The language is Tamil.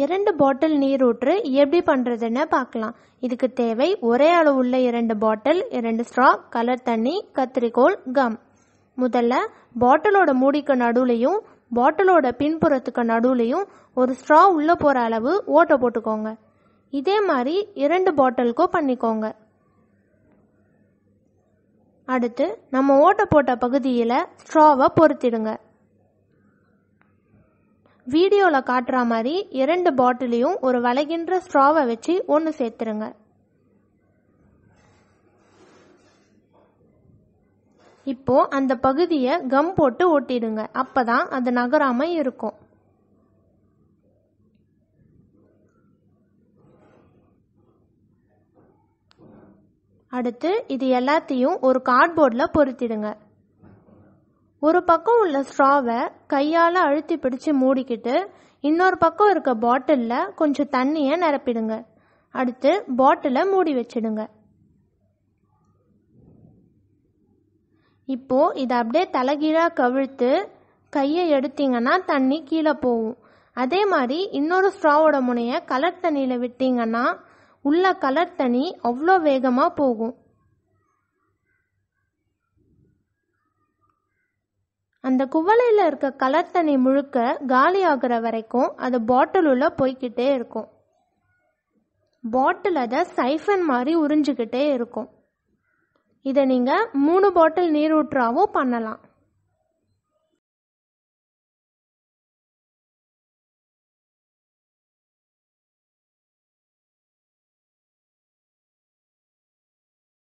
இரண்டு பாட்டில் நீர் ஊற்று எப்படி பண்ணுறதுன்னு பார்க்கலாம் இதுக்கு தேவை ஒரே அளவு உள்ள இரண்டு பாட்டில் இரண்டு ஸ்ட்ரா கலர் தண்ணி கத்திரிக்கோள் கம் முதல்ல பாட்டிலோட மூடிக்கு நடுவுலையும் பாட்டிலோட பின்புறத்துக்கு நடுவுலையும் ஒரு ஸ்ட்ரா உள்ளே போகிற அளவு ஓட்டை போட்டுக்கோங்க இதே மாதிரி இரண்டு பாட்டிலுக்கும் பண்ணிக்கோங்க அடுத்து நம்ம ஓட்டை போட்ட பகுதியில் ஸ்ட்ராவை பொருத்திடுங்க வீடியோவில் காட்டுற மாதிரி இரண்டு பாட்டிலையும் ஒரு வளைகின்ற ஸ்ட்ராவை வச்சு ஒன்று சேர்த்துருங்க இப்போ அந்த பகுதியை கம் போட்டு ஒட்டிடுங்க அப்பதான் அது நகராம இருக்கும் அடுத்து இது எல்லாத்தையும் ஒரு கார்ட்போர்டில் பொருத்திடுங்க ஒரு பக்கம் உள்ள ஸ்ட்ராவை கையால் அழுத்தி பிடிச்சு மூடிக்கிட்டு இன்னொரு பக்கம் இருக்க பாட்டிலில் கொஞ்சம் தண்ணியை நிரப்பிடுங்க அடுத்து பாட்டிலை மூடி வச்சிடுங்க இப்போ இதை அப்படியே தலைகீழாக கவிழ்த்து கையை எடுத்தீங்கன்னா தண்ணி கீழே போகும் அதே மாதிரி இன்னொரு ஸ்ட்ராவோட முனையை கலர் தண்ணியில் விட்டீங்கன்னா உள்ள கலர் தண்ணி அவ்வளோ வேகமாக போகும் அந்த குவளையில் இருக்க கலர் தண்ணி முழுக்க காலி ஆகுற வரைக்கும் அது பாட்டிலுள்ள போய்கிட்டே இருக்கும் பாட்டில் அதை சைஃபன் மாதிரி உறிஞ்சிக்கிட்டே இருக்கும் இதை நீங்கள் மூணு பாட்டில் நீர் ஊற்றாவும் பண்ணலாம்